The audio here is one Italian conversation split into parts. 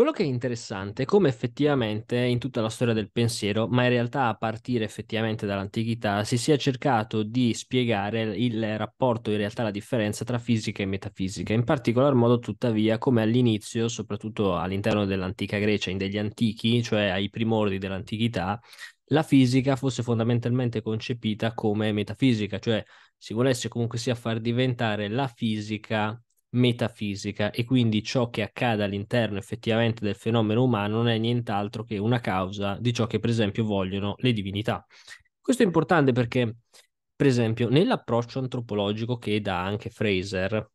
Quello che è interessante è come effettivamente in tutta la storia del pensiero, ma in realtà a partire effettivamente dall'antichità, si sia cercato di spiegare il rapporto, in realtà la differenza tra fisica e metafisica, in particolar modo tuttavia come all'inizio, soprattutto all'interno dell'antica Grecia, in degli antichi, cioè ai primordi dell'antichità, la fisica fosse fondamentalmente concepita come metafisica, cioè si volesse comunque sia far diventare la fisica metafisica e quindi ciò che accade all'interno effettivamente del fenomeno umano non è nient'altro che una causa di ciò che per esempio vogliono le divinità. Questo è importante perché per esempio nell'approccio antropologico che dà anche Fraser,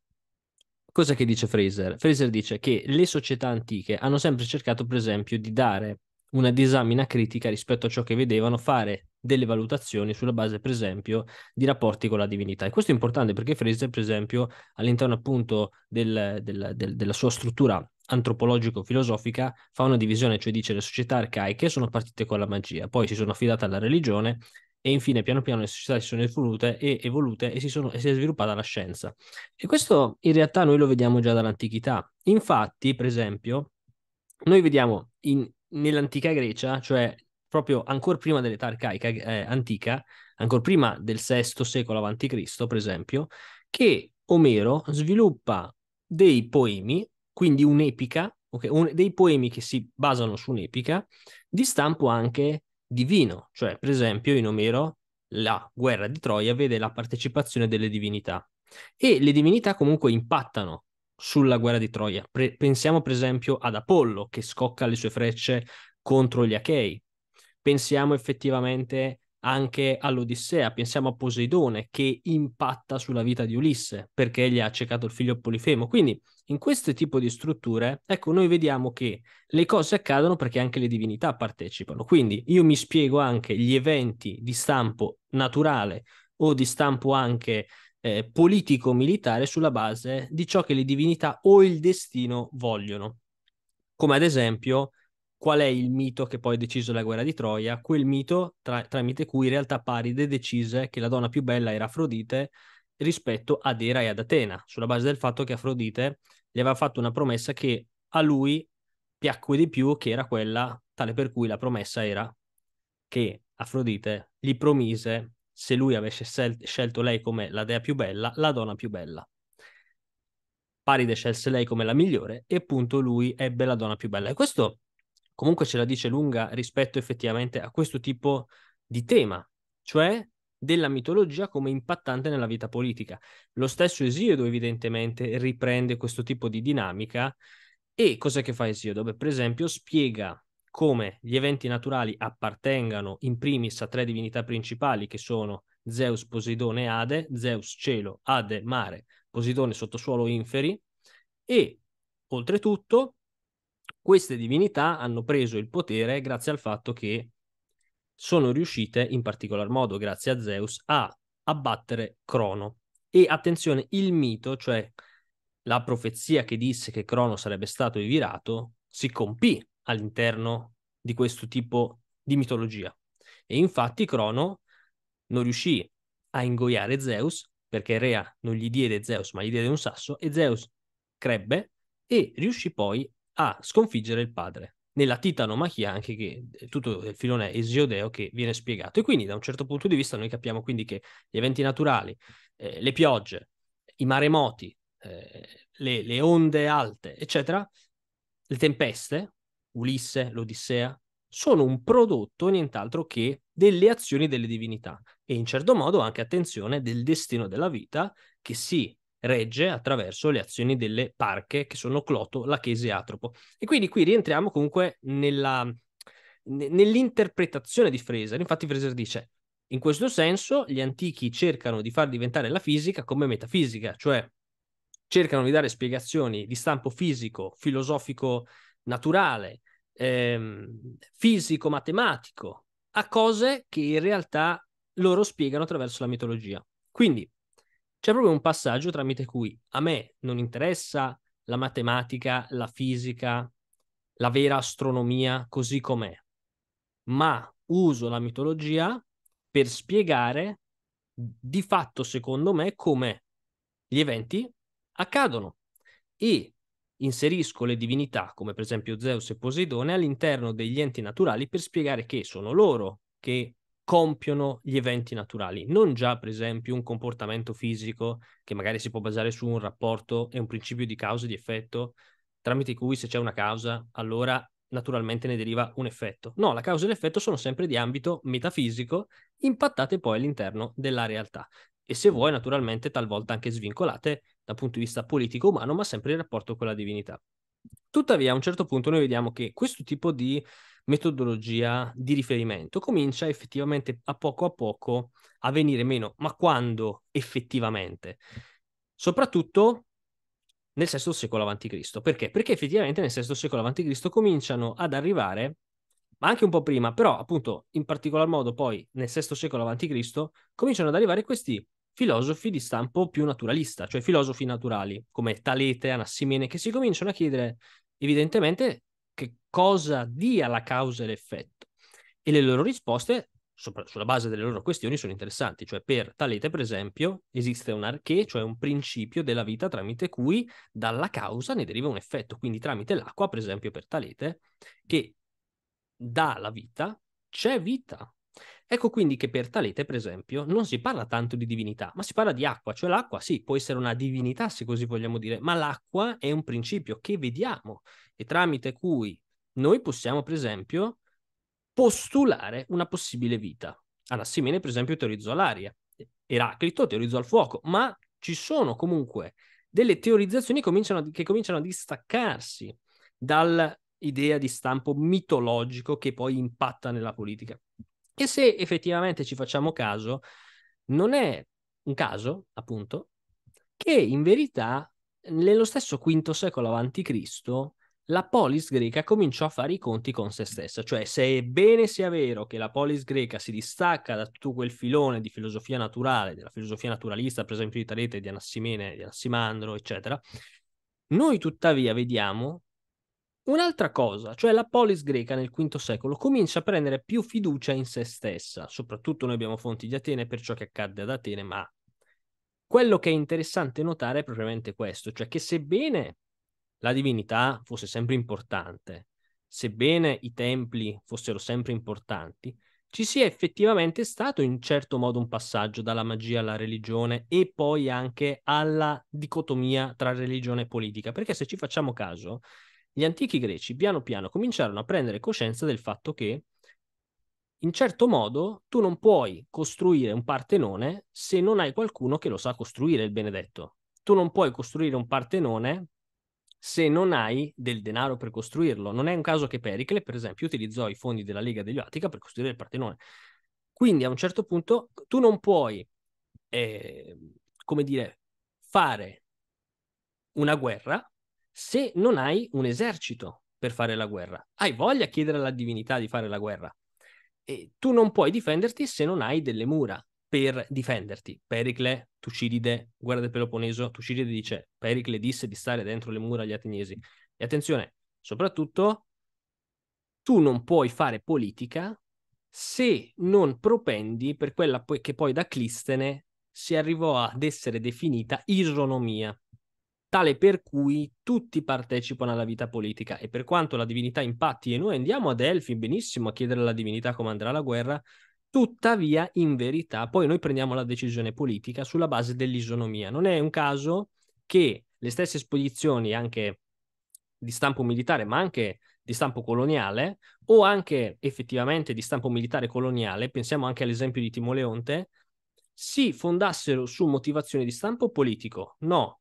cosa che dice Fraser? Fraser dice che le società antiche hanno sempre cercato per esempio di dare una disamina critica rispetto a ciò che vedevano, fare delle valutazioni sulla base, per esempio, di rapporti con la divinità. E questo è importante perché Fraser, per esempio, all'interno appunto del, del, del, della sua struttura antropologico-filosofica fa una divisione, cioè dice le società arcaiche sono partite con la magia, poi si sono affidate alla religione e infine piano piano le società si sono evolute e evolute e si, sono, e si è sviluppata la scienza. E questo in realtà noi lo vediamo già dall'antichità. Infatti, per esempio, noi vediamo in, nell'antica Grecia, cioè proprio ancora prima dell'età arcaica eh, antica, ancora prima del VI secolo a.C., per esempio, che Omero sviluppa dei poemi, quindi un'epica, okay, un, dei poemi che si basano su un'epica, di stampo anche divino, cioè per esempio in Omero la guerra di Troia vede la partecipazione delle divinità e le divinità comunque impattano sulla guerra di Troia. Pre- pensiamo per esempio ad Apollo che scocca le sue frecce contro gli Achei, pensiamo effettivamente anche all'Odissea, pensiamo a Poseidone che impatta sulla vita di Ulisse perché gli ha accecato il figlio Polifemo. Quindi in questo tipo di strutture, ecco, noi vediamo che le cose accadono perché anche le divinità partecipano. Quindi io mi spiego anche gli eventi di stampo naturale o di stampo anche eh, politico-militare sulla base di ciò che le divinità o il destino vogliono. Come ad esempio qual è il mito che poi ha deciso la guerra di Troia, quel mito tra- tramite cui in realtà Paride decise che la donna più bella era Afrodite rispetto ad Era e ad Atena, sulla base del fatto che Afrodite gli aveva fatto una promessa che a lui piacque di più, che era quella tale per cui la promessa era che Afrodite gli promise, se lui avesse sel- scelto lei come la dea più bella, la donna più bella. Paride scelse lei come la migliore e appunto lui ebbe la donna più bella. E questo comunque ce la dice lunga rispetto effettivamente a questo tipo di tema, cioè della mitologia come impattante nella vita politica. Lo stesso Esiodo evidentemente riprende questo tipo di dinamica e cos'è che fa Esiodo? Beh, per esempio spiega come gli eventi naturali appartengano in primis a tre divinità principali che sono Zeus, Poseidone e Ade, Zeus cielo, Ade mare, Poseidone sottosuolo inferi e oltretutto queste divinità hanno preso il potere grazie al fatto che sono riuscite, in particolar modo grazie a Zeus, a abbattere Crono. E attenzione, il mito, cioè la profezia che disse che Crono sarebbe stato evirato, si compì all'interno di questo tipo di mitologia. E infatti Crono non riuscì a ingoiare Zeus, perché Rea non gli diede Zeus, ma gli diede un sasso, e Zeus crebbe e riuscì poi a sconfiggere il padre nella titanomachia anche che eh, tutto il filone esiodeo che viene spiegato e quindi da un certo punto di vista noi capiamo quindi che gli eventi naturali, eh, le piogge, i maremoti, eh, le, le onde alte, eccetera, le tempeste, Ulisse, l'Odissea, sono un prodotto nient'altro che delle azioni delle divinità e in certo modo anche attenzione del destino della vita che si regge attraverso le azioni delle parche che sono Cloto, Lachese e Atropo. E quindi qui rientriamo comunque nella, nell'interpretazione di Fraser. Infatti Fraser dice, in questo senso gli antichi cercano di far diventare la fisica come metafisica, cioè cercano di dare spiegazioni di stampo fisico, filosofico naturale, ehm, fisico matematico, a cose che in realtà loro spiegano attraverso la mitologia. Quindi c'è proprio un passaggio tramite cui a me non interessa la matematica, la fisica, la vera astronomia così com'è, ma uso la mitologia per spiegare di fatto, secondo me, come gli eventi accadono e inserisco le divinità, come per esempio Zeus e Poseidone, all'interno degli enti naturali per spiegare che sono loro che compiono gli eventi naturali, non già per esempio un comportamento fisico che magari si può basare su un rapporto e un principio di causa e di effetto, tramite cui se c'è una causa allora naturalmente ne deriva un effetto. No, la causa e l'effetto sono sempre di ambito metafisico, impattate poi all'interno della realtà e se vuoi naturalmente talvolta anche svincolate dal punto di vista politico umano, ma sempre in rapporto con la divinità. Tuttavia, a un certo punto noi vediamo che questo tipo di metodologia di riferimento, comincia effettivamente a poco a poco a venire meno. Ma quando effettivamente? Soprattutto nel VI secolo a.C. Perché? Perché effettivamente nel VI secolo a.C. cominciano ad arrivare, ma anche un po' prima, però appunto in particolar modo poi nel VI secolo a.C. cominciano ad arrivare questi filosofi di stampo più naturalista, cioè filosofi naturali come Talete, Anassimene, che si cominciano a chiedere evidentemente cosa dia la causa e l'effetto. E le loro risposte sopra, sulla base delle loro questioni sono interessanti, cioè per Talete per esempio esiste un arché, cioè un principio della vita tramite cui dalla causa ne deriva un effetto, quindi tramite l'acqua per esempio per Talete che dà la vita c'è vita. Ecco quindi che per Talete, per esempio, non si parla tanto di divinità, ma si parla di acqua, cioè l'acqua sì, può essere una divinità se così vogliamo dire, ma l'acqua è un principio che vediamo e tramite cui noi possiamo, per esempio, postulare una possibile vita. Anassimene, per esempio, teorizzò l'aria, Eraclito teorizzò il fuoco, ma ci sono comunque delle teorizzazioni che cominciano a, che cominciano a distaccarsi dall'idea di stampo mitologico che poi impatta nella politica. E se effettivamente ci facciamo caso, non è un caso, appunto, che in verità nello stesso V secolo a.C la polis greca cominciò a fare i conti con se stessa, cioè sebbene sia vero che la polis greca si distacca da tutto quel filone di filosofia naturale, della filosofia naturalista, per esempio di Talete, di Anassimene, di Anassimandro, eccetera, noi tuttavia vediamo un'altra cosa, cioè la polis greca nel V secolo comincia a prendere più fiducia in se stessa, soprattutto noi abbiamo fonti di Atene per ciò che accadde ad Atene, ma quello che è interessante notare è propriamente questo, cioè che sebbene la divinità fosse sempre importante, sebbene i templi fossero sempre importanti, ci sia effettivamente stato in certo modo un passaggio dalla magia alla religione e poi anche alla dicotomia tra religione e politica, perché se ci facciamo caso, gli antichi greci piano piano cominciarono a prendere coscienza del fatto che in certo modo tu non puoi costruire un partenone se non hai qualcuno che lo sa costruire il benedetto. Tu non puoi costruire un partenone se non hai del denaro per costruirlo. Non è un caso che Pericle, per esempio, utilizzò i fondi della Lega degli Attica per costruire il Partenone. Quindi a un certo punto tu non puoi, eh, come dire, fare una guerra se non hai un esercito per fare la guerra. Hai voglia di chiedere alla divinità di fare la guerra. E tu non puoi difenderti se non hai delle mura per difenderti. Pericle, Tucidide, guerra del Peloponneso, Tucidide dice, Pericle disse di stare dentro le mura agli ateniesi. E attenzione, soprattutto, tu non puoi fare politica se non propendi per quella poi, che poi da Clistene si arrivò ad essere definita isonomia, tale per cui tutti partecipano alla vita politica e per quanto la divinità impatti e noi andiamo a Delfi benissimo a chiedere alla divinità come andrà la guerra, Tuttavia, in verità, poi noi prendiamo la decisione politica sulla base dell'isonomia. Non è un caso che le stesse esposizioni, anche di stampo militare, ma anche di stampo coloniale, o anche effettivamente di stampo militare coloniale, pensiamo anche all'esempio di Timoleonte, si fondassero su motivazioni di stampo politico. No,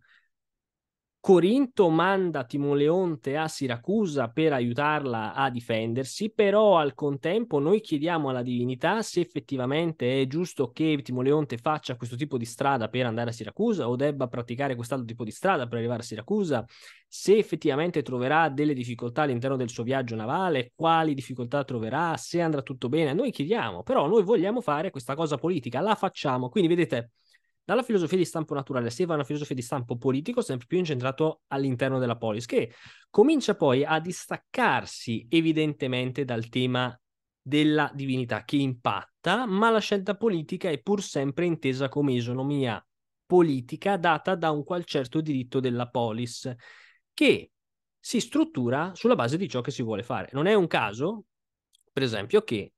Corinto manda Timoleonte a Siracusa per aiutarla a difendersi, però al contempo noi chiediamo alla divinità se effettivamente è giusto che Timoleonte faccia questo tipo di strada per andare a Siracusa o debba praticare quest'altro tipo di strada per arrivare a Siracusa, se effettivamente troverà delle difficoltà all'interno del suo viaggio navale, quali difficoltà troverà, se andrà tutto bene. Noi chiediamo, però noi vogliamo fare questa cosa politica, la facciamo. Quindi vedete dalla filosofia di stampo naturale si va a una filosofia di stampo politico sempre più incentrato all'interno della polis, che comincia poi a distaccarsi evidentemente dal tema della divinità che impatta, ma la scelta politica è pur sempre intesa come isonomia politica data da un qual certo diritto della polis, che si struttura sulla base di ciò che si vuole fare. Non è un caso, per esempio, che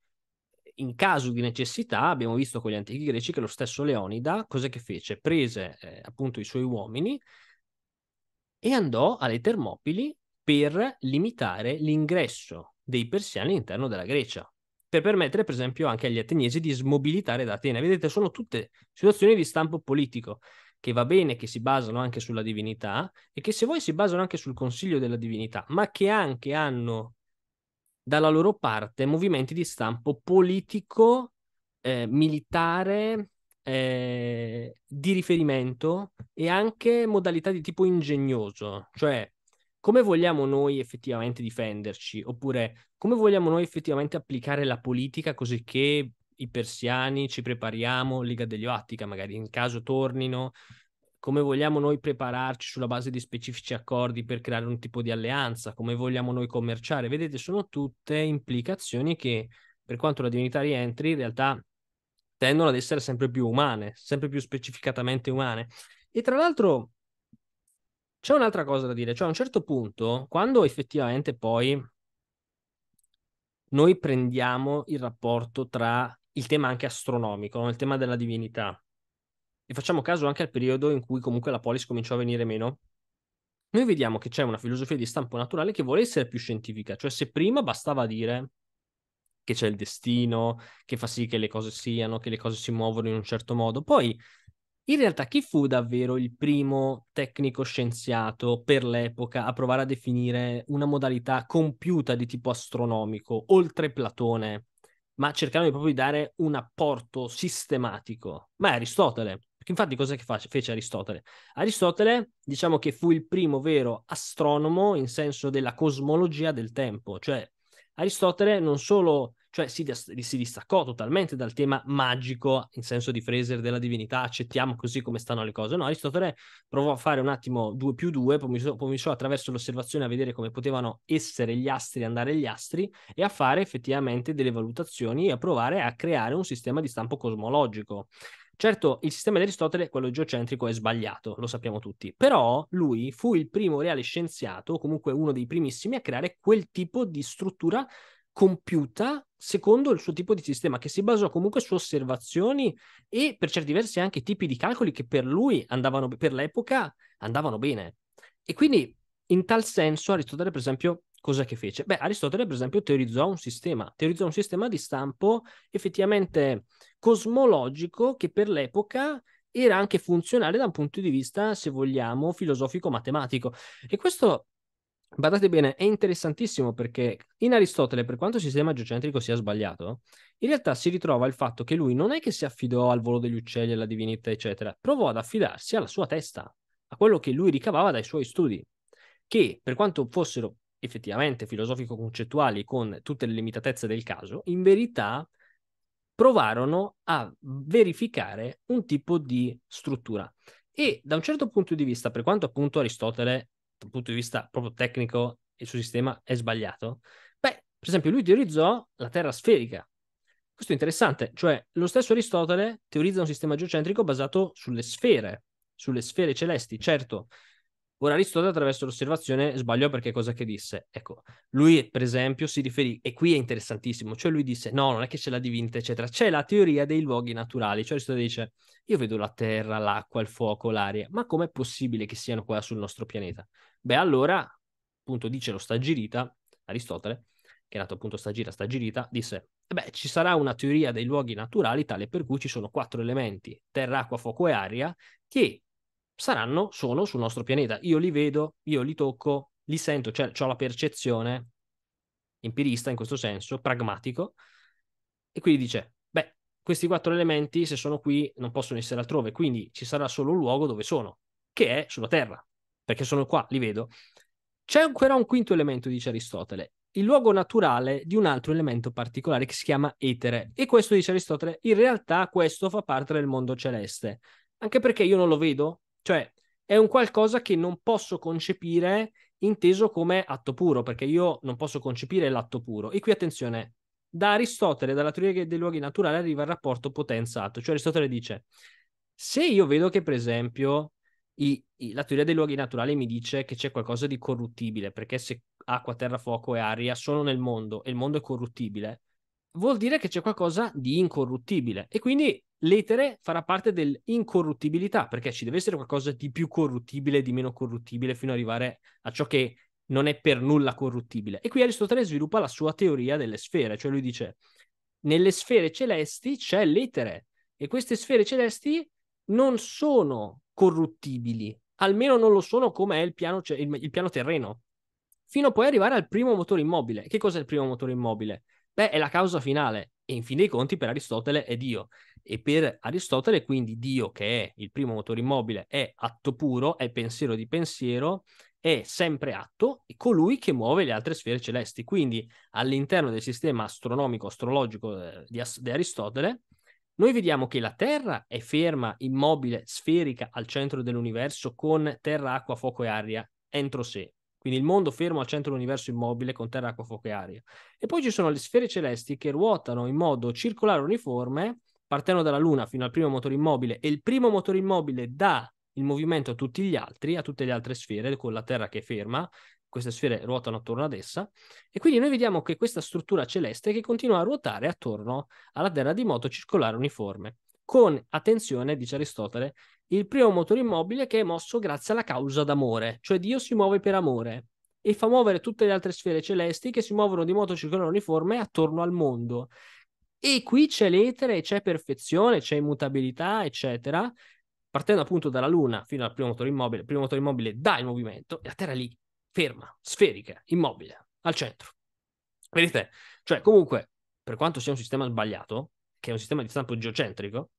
in caso di necessità abbiamo visto con gli antichi greci che lo stesso Leonida cosa che fece? Prese eh, appunto i suoi uomini e andò alle Termopili per limitare l'ingresso dei persiani all'interno della Grecia, per permettere per esempio anche agli ateniesi di smobilitare da Atene. Vedete, sono tutte situazioni di stampo politico che va bene che si basano anche sulla divinità e che se vuoi si basano anche sul consiglio della divinità, ma che anche hanno dalla loro parte movimenti di stampo politico, eh, militare, eh, di riferimento e anche modalità di tipo ingegnoso, cioè come vogliamo noi effettivamente difenderci oppure come vogliamo noi effettivamente applicare la politica così che i persiani ci prepariamo, Liga degli Ottica magari in caso tornino, come vogliamo noi prepararci sulla base di specifici accordi per creare un tipo di alleanza, come vogliamo noi commerciare. Vedete, sono tutte implicazioni che, per quanto la divinità rientri, in realtà tendono ad essere sempre più umane, sempre più specificatamente umane. E tra l'altro c'è un'altra cosa da dire, cioè a un certo punto, quando effettivamente poi noi prendiamo il rapporto tra il tema anche astronomico, no? il tema della divinità, e facciamo caso anche al periodo in cui comunque la polis cominciò a venire meno, noi vediamo che c'è una filosofia di stampo naturale che vuole essere più scientifica, cioè se prima bastava dire che c'è il destino, che fa sì che le cose siano, che le cose si muovono in un certo modo, poi in realtà chi fu davvero il primo tecnico scienziato per l'epoca a provare a definire una modalità compiuta di tipo astronomico, oltre Platone, ma cercando proprio di dare un apporto sistematico? Ma è Aristotele. Infatti, cosa fece Aristotele? Aristotele, diciamo che fu il primo vero astronomo in senso della cosmologia del tempo, cioè Aristotele non solo cioè, si, si, distaccò totalmente dal tema magico in senso di Fraser della divinità, accettiamo così come stanno le cose. No, Aristotele provò a fare un attimo 2 più 2, cominciò attraverso l'osservazione a vedere come potevano essere gli astri, andare gli astri e a fare effettivamente delle valutazioni e a provare a creare un sistema di stampo cosmologico. Certo, il sistema di Aristotele, quello geocentrico, è sbagliato, lo sappiamo tutti, però lui fu il primo reale scienziato, o comunque uno dei primissimi, a creare quel tipo di struttura compiuta secondo il suo tipo di sistema, che si basò comunque su osservazioni e per certi versi anche tipi di calcoli che per lui andavano, per l'epoca, andavano bene. E quindi in tal senso Aristotele, per esempio, cosa che fece? Beh, Aristotele, per esempio, teorizzò un sistema, teorizzò un sistema di stampo effettivamente cosmologico che per l'epoca era anche funzionale da un punto di vista, se vogliamo, filosofico-matematico. E questo Guardate bene, è interessantissimo perché in Aristotele, per quanto il sistema geocentrico sia sbagliato, in realtà si ritrova il fatto che lui non è che si affidò al volo degli uccelli, alla divinità, eccetera, provò ad affidarsi alla sua testa, a quello che lui ricavava dai suoi studi, che per quanto fossero effettivamente filosofico-concettuali con tutte le limitatezze del caso, in verità provarono a verificare un tipo di struttura. E da un certo punto di vista, per quanto appunto Aristotele, dal punto di vista proprio tecnico, il suo sistema è sbagliato, beh, per esempio lui teorizzò la Terra sferica. Questo è interessante, cioè lo stesso Aristotele teorizza un sistema geocentrico basato sulle sfere, sulle sfere celesti. Certo, Ora Aristotele attraverso l'osservazione sbagliò perché cosa che disse? Ecco, lui per esempio si riferì, e qui è interessantissimo, cioè lui disse no, non è che c'è la divinità eccetera, c'è la teoria dei luoghi naturali, cioè Aristotele dice io vedo la terra, l'acqua, il fuoco, l'aria, ma com'è possibile che siano qua sul nostro pianeta? Beh allora, appunto dice lo stagirita, Aristotele, che è nato appunto stagira, stagirita, disse beh ci sarà una teoria dei luoghi naturali tale per cui ci sono quattro elementi, terra, acqua, fuoco e aria, che saranno, sono sul nostro pianeta. Io li vedo, io li tocco, li sento, cioè ho la percezione empirista in questo senso, pragmatico, e quindi dice, beh, questi quattro elementi se sono qui non possono essere altrove, quindi ci sarà solo un luogo dove sono, che è sulla Terra, perché sono qua, li vedo. C'è ancora un quinto elemento, dice Aristotele, il luogo naturale di un altro elemento particolare che si chiama etere. E questo, dice Aristotele, in realtà questo fa parte del mondo celeste, anche perché io non lo vedo, cioè, è un qualcosa che non posso concepire inteso come atto puro, perché io non posso concepire l'atto puro. E qui attenzione, da Aristotele, dalla teoria dei luoghi naturali, arriva il rapporto potenza-atto. Cioè Aristotele dice, se io vedo che per esempio i, i, la teoria dei luoghi naturali mi dice che c'è qualcosa di corruttibile, perché se acqua, terra, fuoco e aria sono nel mondo e il mondo è corruttibile, vuol dire che c'è qualcosa di incorruttibile. E quindi l'etere farà parte dell'incorruttibilità, perché ci deve essere qualcosa di più corruttibile, di meno corruttibile, fino ad arrivare a ciò che non è per nulla corruttibile. E qui Aristotele sviluppa la sua teoria delle sfere, cioè lui dice, nelle sfere celesti c'è l'etere e queste sfere celesti non sono corruttibili, almeno non lo sono come è il piano, cioè il, il piano terreno, fino a poi arrivare al primo motore immobile. Che cos'è il primo motore immobile? Beh, è la causa finale e in fin dei conti per Aristotele è Dio. E per Aristotele, quindi, Dio, che è il primo motore immobile, è atto puro, è pensiero di pensiero, è sempre atto e colui che muove le altre sfere celesti. Quindi, all'interno del sistema astronomico, astrologico eh, di, di Aristotele, noi vediamo che la Terra è ferma, immobile, sferica al centro dell'universo con terra, acqua, fuoco e aria entro sé. Quindi il mondo fermo al centro dell'universo immobile con terra, acqua, fuoco e aria. E poi ci sono le sfere celesti che ruotano in modo circolare uniforme partendo dalla Luna fino al primo motore immobile e il primo motore immobile dà il movimento a tutti gli altri, a tutte le altre sfere, con la Terra che è ferma, queste sfere ruotano attorno ad essa e quindi noi vediamo che questa struttura celeste che continua a ruotare attorno alla Terra di moto circolare uniforme, con, attenzione, dice Aristotele, il primo motore immobile che è mosso grazie alla causa d'amore, cioè Dio si muove per amore e fa muovere tutte le altre sfere celesti che si muovono di moto circolare uniforme attorno al mondo. E qui c'è l'etere, c'è perfezione, c'è immutabilità, eccetera. Partendo appunto dalla Luna fino al primo motore immobile, il primo motore immobile dà il movimento e la Terra lì, ferma, sferica, immobile, al centro. Vedete? Cioè, comunque, per quanto sia un sistema sbagliato, che è un sistema di stampo geocentrico,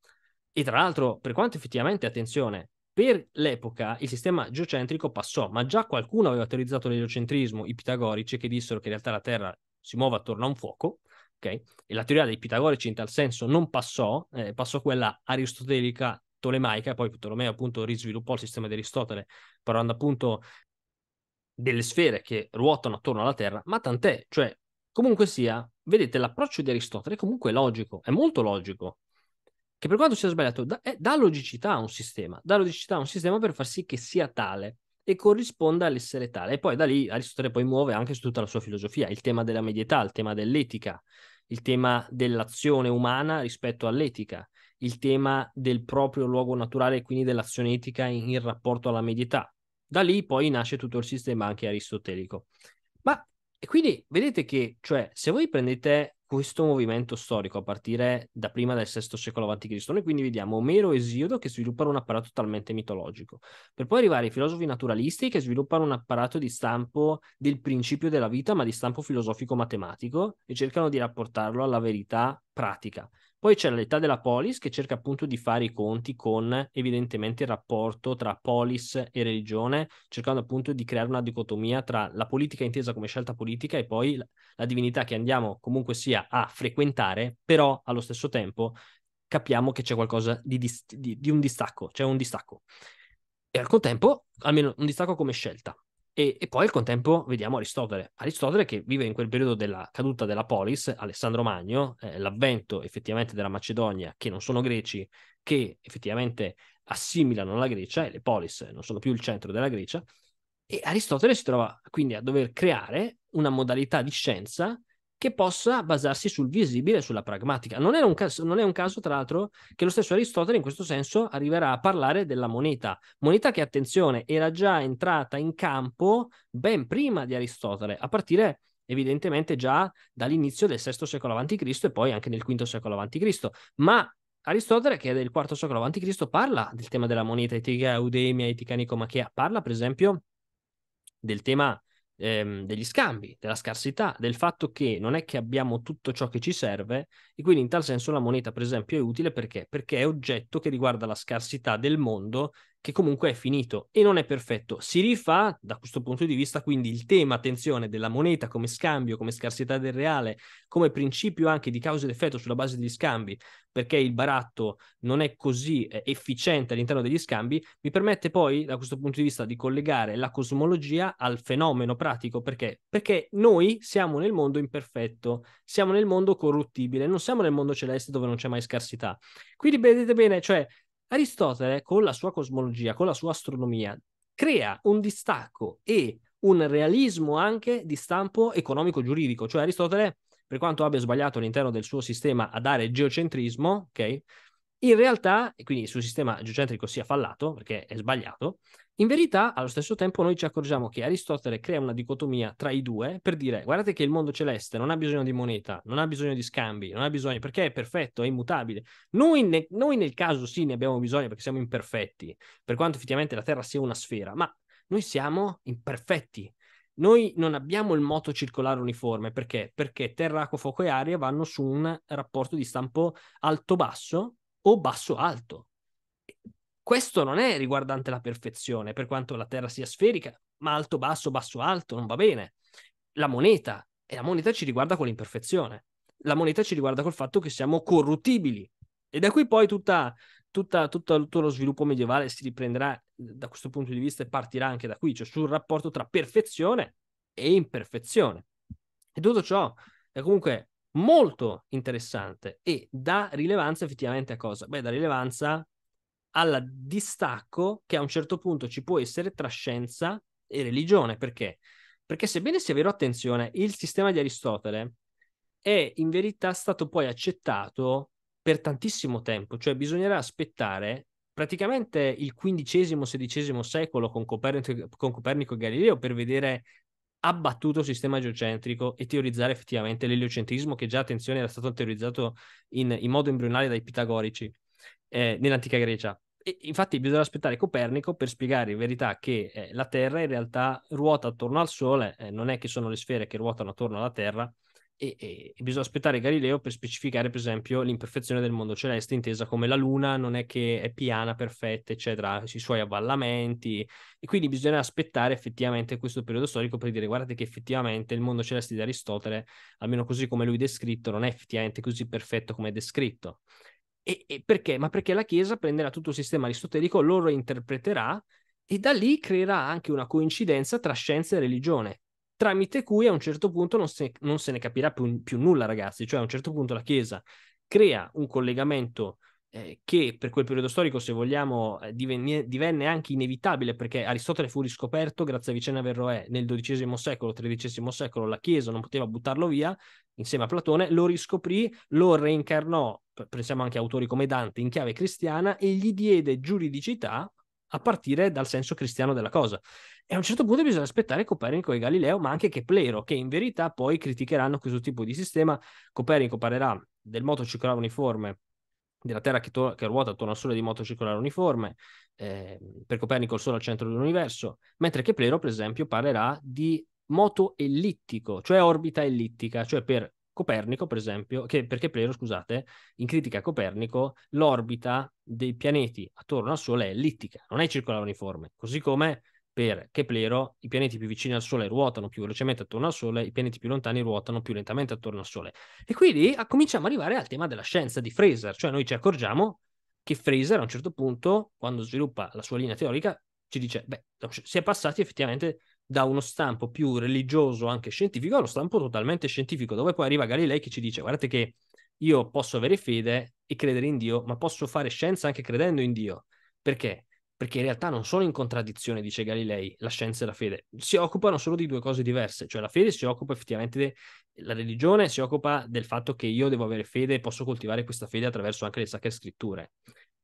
e tra l'altro, per quanto effettivamente, attenzione, per l'epoca il sistema geocentrico passò, ma già qualcuno aveva teorizzato l'eliocentrismo, i pitagorici, che dissero che in realtà la Terra si muove attorno a un fuoco, Okay? E la teoria dei pitagorici in tal senso non passò, eh, passò quella aristotelica tolemaica, poi Ptolomeo appunto risviluppò il sistema di Aristotele parlando appunto delle sfere che ruotano attorno alla Terra, ma tant'è, cioè comunque sia, vedete l'approccio di Aristotele è comunque logico, è molto logico, che per quanto sia sbagliato dà, è, dà logicità a un sistema, dà logicità a un sistema per far sì che sia tale e corrisponda all'essere tale. E poi da lì Aristotele poi muove anche su tutta la sua filosofia, il tema della medietà, il tema dell'etica, il tema dell'azione umana rispetto all'etica, il tema del proprio luogo naturale e quindi dell'azione etica in, in rapporto alla medietà. Da lì poi nasce tutto il sistema anche aristotelico. Ma e quindi vedete che, cioè, se voi prendete questo movimento storico a partire da prima del VI secolo a.C. Noi quindi vediamo Omero e Esiodo che sviluppano un apparato totalmente mitologico, per poi arrivare ai filosofi naturalisti che sviluppano un apparato di stampo del principio della vita, ma di stampo filosofico-matematico e cercano di rapportarlo alla verità pratica. Poi c'è l'età della polis che cerca appunto di fare i conti con evidentemente il rapporto tra polis e religione, cercando appunto di creare una dicotomia tra la politica intesa come scelta politica e poi la divinità che andiamo comunque sia a frequentare, però allo stesso tempo capiamo che c'è qualcosa di, di, di un distacco, c'è un distacco. E al contempo, almeno un distacco come scelta. E, e, poi al contempo vediamo Aristotele. Aristotele che vive in quel periodo della caduta della polis, Alessandro Magno, eh, l'avvento effettivamente della Macedonia, che non sono greci, che effettivamente assimilano la Grecia e le polis non sono più il centro della Grecia. E Aristotele si trova quindi a dover creare una modalità di scienza che possa basarsi sul visibile e sulla pragmatica. Non è, un caso, non è un caso, tra l'altro, che lo stesso Aristotele in questo senso arriverà a parlare della moneta. Moneta che, attenzione, era già entrata in campo ben prima di Aristotele, a partire evidentemente già dall'inizio del VI secolo a.C. e poi anche nel V secolo a.C. Ma Aristotele, che è del IV secolo a.C., parla del tema della moneta, etica eudemia, etica nicomachea, parla per esempio del tema ehm, degli scambi, della scarsità, del fatto che non è che abbiamo tutto ciò che ci serve e quindi in tal senso la moneta per esempio è utile perché? perché è oggetto che riguarda la scarsità del mondo che comunque è finito e non è perfetto. Si rifà da questo punto di vista quindi il tema, attenzione, della moneta come scambio, come scarsità del reale, come principio anche di causa ed effetto sulla base degli scambi, perché il baratto non è così eh, efficiente all'interno degli scambi, mi permette poi da questo punto di vista di collegare la cosmologia al fenomeno pratico, perché? Perché noi siamo nel mondo imperfetto, siamo nel mondo corruttibile, non siamo nel mondo celeste dove non c'è mai scarsità. Quindi vedete bene, cioè Aristotele, con la sua cosmologia, con la sua astronomia, crea un distacco e un realismo anche di stampo economico-giuridico. Cioè Aristotele, per quanto abbia sbagliato all'interno del suo sistema a dare geocentrismo, ok? In realtà, e quindi il suo sistema geocentrico sia fallato perché è sbagliato, in verità, allo stesso tempo, noi ci accorgiamo che Aristotele crea una dicotomia tra i due per dire guardate che il mondo celeste non ha bisogno di moneta, non ha bisogno di scambi, non ha bisogno perché è perfetto, è immutabile. Noi, ne, noi nel caso sì ne abbiamo bisogno perché siamo imperfetti, per quanto effettivamente la Terra sia una sfera, ma noi siamo imperfetti. Noi non abbiamo il moto circolare uniforme perché? Perché terra, acqua, fuoco e aria vanno su un rapporto di stampo alto-basso o basso-alto questo non è riguardante la perfezione, per quanto la Terra sia sferica, ma alto, basso, basso, alto, non va bene. La moneta, e la moneta ci riguarda con l'imperfezione. La moneta ci riguarda col fatto che siamo corruttibili. E da qui poi tutta, tutta, tutto lo sviluppo medievale si riprenderà da questo punto di vista e partirà anche da qui, cioè sul rapporto tra perfezione e imperfezione. E tutto ciò è comunque molto interessante e dà rilevanza effettivamente a cosa? Beh, dà rilevanza al distacco che a un certo punto ci può essere tra scienza e religione. Perché? Perché sebbene sia vero, attenzione, il sistema di Aristotele è in verità stato poi accettato per tantissimo tempo, cioè bisognerà aspettare praticamente il XV-XVI secolo con Copernico, con Copernico e Galileo per vedere abbattuto il sistema geocentrico e teorizzare effettivamente l'eliocentrismo che già, attenzione, era stato teorizzato in, in modo embrionale dai pitagorici eh, nell'antica Grecia. E, infatti bisogna aspettare Copernico per spiegare in verità che eh, la Terra in realtà ruota attorno al Sole, eh, non è che sono le sfere che ruotano attorno alla Terra, e, e, e, bisogna aspettare Galileo per specificare, per esempio, l'imperfezione del mondo celeste, intesa come la Luna non è che è piana, perfetta, eccetera, i suoi avvallamenti. E quindi bisogna aspettare effettivamente questo periodo storico per dire: guardate che effettivamente il mondo celeste di Aristotele, almeno così come lui descritto, non è effettivamente così perfetto come è descritto. E, e perché? Ma perché la Chiesa prenderà tutto il sistema aristotelico, lo reinterpreterà e da lì creerà anche una coincidenza tra scienza e religione, tramite cui a un certo punto non se, non se ne capirà più, più, nulla, ragazzi. Cioè a un certo punto la Chiesa crea un collegamento eh, che per quel periodo storico, se vogliamo, eh, divenne, divenne, anche inevitabile, perché Aristotele fu riscoperto grazie a Vicenna Verroè nel XII secolo, XIII secolo, la Chiesa non poteva buttarlo via insieme a Platone, lo riscoprì, lo reincarnò pensiamo anche a autori come Dante, in chiave cristiana e gli diede giuridicità a partire dal senso cristiano della cosa. E a un certo punto bisogna aspettare Copernico e Galileo, ma anche Keplero, che in verità poi criticheranno questo tipo di sistema. Copernico parlerà del moto circolare uniforme, della Terra che, to- che ruota attorno al Sole di moto circolare uniforme, eh, per Copernico il Sole al centro dell'universo, mentre Keplero, per esempio, parlerà di moto ellittico, cioè orbita ellittica, cioè per Copernico, per esempio, che, perché Plero, scusate, in critica a Copernico, l'orbita dei pianeti attorno al Sole è ellittica, non è circolare uniforme, così come per Keplero i pianeti più vicini al Sole ruotano più velocemente attorno al Sole, i pianeti più lontani ruotano più lentamente attorno al Sole. E quindi cominciamo ad arrivare al tema della scienza di Fraser, cioè noi ci accorgiamo che Fraser a un certo punto, quando sviluppa la sua linea teorica, ci dice, beh, si è passati effettivamente da uno stampo più religioso, anche scientifico, allo stampo totalmente scientifico, dove poi arriva Galilei che ci dice guardate che io posso avere fede e credere in Dio, ma posso fare scienza anche credendo in Dio. Perché? Perché in realtà non sono in contraddizione, dice Galilei, la scienza e la fede. Si occupano solo di due cose diverse, cioè la fede si occupa effettivamente de- la religione si occupa del fatto che io devo avere fede e posso coltivare questa fede attraverso anche le sacre scritture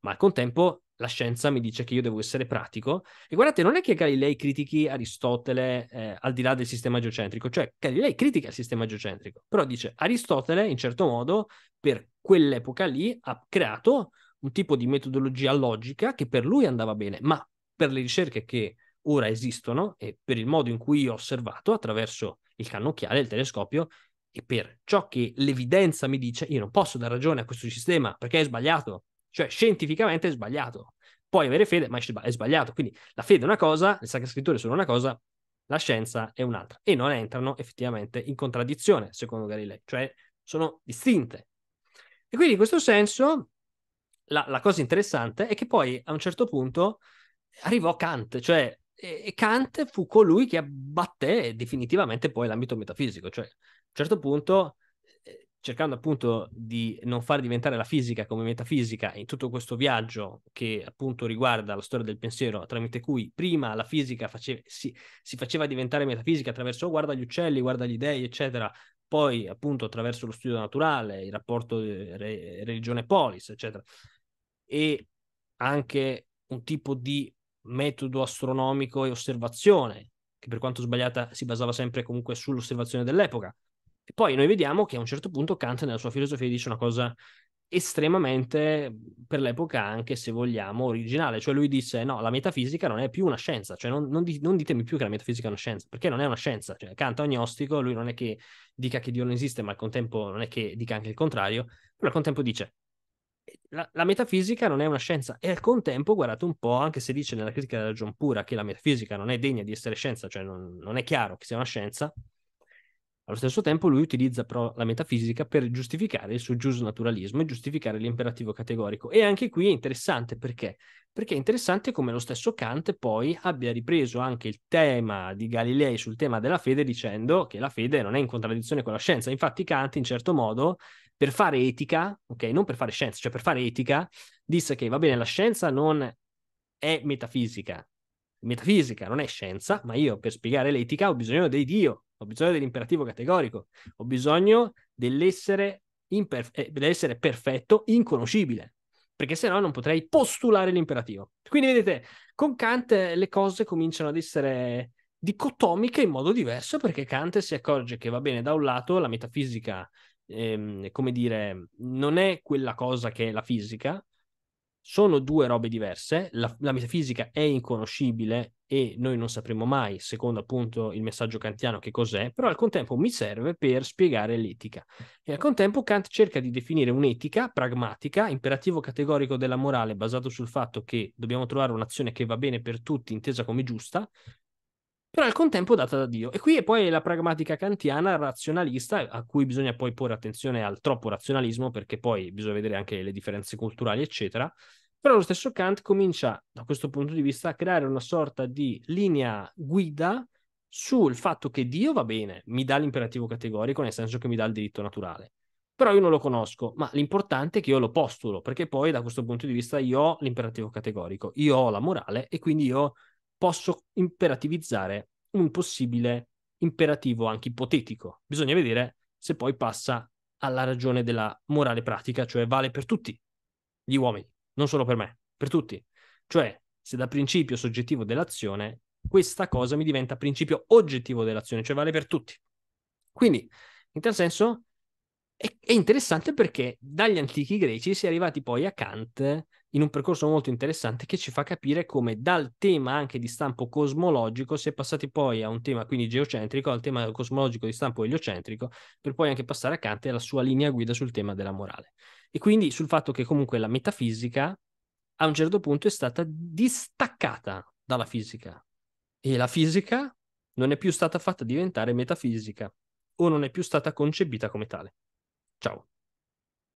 ma al contempo la scienza mi dice che io devo essere pratico. E guardate, non è che Galilei critichi Aristotele eh, al di là del sistema geocentrico, cioè Galilei critica il sistema geocentrico, però dice Aristotele, in certo modo, per quell'epoca lì ha creato un tipo di metodologia logica che per lui andava bene, ma per le ricerche che ora esistono e per il modo in cui ho osservato attraverso il cannocchiale, il telescopio, e per ciò che l'evidenza mi dice, io non posso dare ragione a questo sistema perché è sbagliato, cioè, scientificamente è sbagliato. Puoi avere fede, ma è sbagliato. Quindi la fede è una cosa, le sacre scritture sono una cosa, la scienza è un'altra. E non entrano effettivamente in contraddizione, secondo Galilei. Cioè, sono distinte. E quindi in questo senso la, la, cosa interessante è che poi a un certo punto arrivò Kant, cioè e Kant fu colui che abbatté definitivamente poi l'ambito metafisico, cioè a un certo punto cercando appunto di non far diventare la fisica come metafisica in tutto questo viaggio che appunto riguarda la storia del pensiero, tramite cui prima la fisica face- si, si, faceva diventare metafisica attraverso oh, guarda gli uccelli, guarda gli dei, eccetera, poi appunto attraverso lo studio naturale, il rapporto eh, re- religione-polis, eccetera, e anche un tipo di metodo astronomico e osservazione, che per quanto sbagliata si basava sempre comunque sull'osservazione dell'epoca, poi noi vediamo che a un certo punto Kant nella sua filosofia dice una cosa estremamente per l'epoca anche se vogliamo originale, cioè lui disse no, la metafisica non è più una scienza, cioè non, non, di, non ditemi più che la metafisica è una scienza, perché non è una scienza, cioè Kant è agnostico, lui non è che dica che Dio non esiste, ma al contempo non è che dica anche il contrario, però al contempo dice la, la metafisica non è una scienza e al contempo guardate un po', anche se dice nella critica della ragione pura che la metafisica non è degna di essere scienza, cioè non, non è chiaro che sia una scienza, allo stesso tempo lui utilizza però la metafisica per giustificare il suo giusnaturalismo e giustificare l'imperativo categorico. E anche qui è interessante perché? Perché è interessante come lo stesso Kant poi abbia ripreso anche il tema di Galilei sul tema della fede dicendo che la fede non è in contraddizione con la scienza. Infatti Kant in certo modo per fare etica, ok, non per fare scienza, cioè per fare etica, disse che va bene, la scienza non è metafisica. Metafisica non è scienza, ma io per spiegare l'etica ho bisogno dei Dio, ho bisogno dell'imperativo categorico, ho bisogno dell'essere, imperf- eh, dell'essere perfetto, inconoscibile, perché se no non potrei postulare l'imperativo. Quindi vedete, con Kant eh, le cose cominciano ad essere dicotomiche in modo diverso perché Kant si accorge che va bene da un lato la metafisica, ehm, come dire, non è quella cosa che è la fisica, sono due robe diverse, la, la, metafisica è inconoscibile e noi non sapremo mai, secondo appunto il messaggio kantiano, che cos'è, però al contempo mi serve per spiegare l'etica. E al contempo Kant cerca di definire un'etica pragmatica, imperativo categorico della morale basato sul fatto che dobbiamo trovare un'azione che va bene per tutti, intesa come giusta, però al contempo data da Dio. E qui è poi la pragmatica kantiana razionalista, a cui bisogna poi porre attenzione al troppo razionalismo, perché poi bisogna vedere anche le differenze culturali, eccetera. Però lo stesso Kant comincia, da questo punto di vista, a creare una sorta di linea guida sul fatto che Dio va bene, mi dà l'imperativo categorico, nel senso che mi dà il diritto naturale. Però io non lo conosco, ma l'importante è che io lo postulo, perché poi da questo punto di vista io ho l'imperativo categorico, io ho la morale e quindi io posso imperativizzare un possibile imperativo anche ipotetico. Bisogna vedere se poi passa alla ragione della morale pratica, cioè vale per tutti gli uomini, non solo per me, per tutti. Cioè, se da principio soggettivo dell'azione, questa cosa mi diventa principio oggettivo dell'azione, cioè vale per tutti. Quindi, in tal senso, è, è interessante perché dagli antichi greci si è arrivati poi a Kant in un percorso molto interessante che ci fa capire come dal tema anche di stampo cosmologico si è passati poi a un tema quindi geocentrico, al tema cosmologico di stampo eliocentrico, per poi anche passare a Kant e alla sua linea guida sul tema della morale. E quindi sul fatto che comunque la metafisica a un certo punto è stata distaccata dalla fisica e la fisica non è più stata fatta diventare metafisica o non è più stata concepita come tale. Ciao.